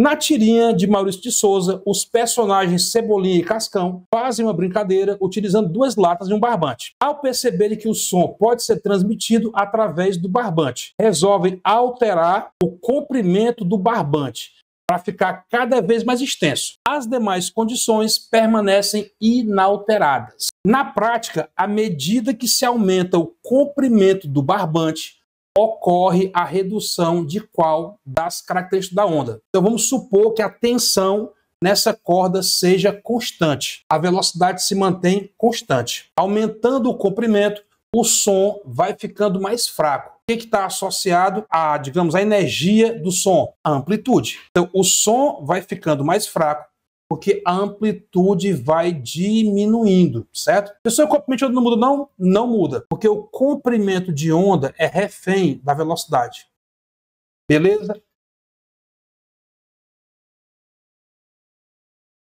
Na tirinha de Maurício de Souza, os personagens Cebolinha e Cascão fazem uma brincadeira utilizando duas latas e um barbante. Ao perceberem que o som pode ser transmitido através do barbante, resolvem alterar o comprimento do barbante para ficar cada vez mais extenso. As demais condições permanecem inalteradas. Na prática, à medida que se aumenta o comprimento do barbante, ocorre a redução de qual das características da onda. Então vamos supor que a tensão nessa corda seja constante. A velocidade se mantém constante. Aumentando o comprimento, o som vai ficando mais fraco. O que está associado à, digamos, a energia do som? A amplitude. Então, o som vai ficando mais fraco, porque a amplitude vai diminuindo, certo? Se o seu comprimento de onda não muda, não? Não muda, porque o comprimento de onda é refém da velocidade. Beleza?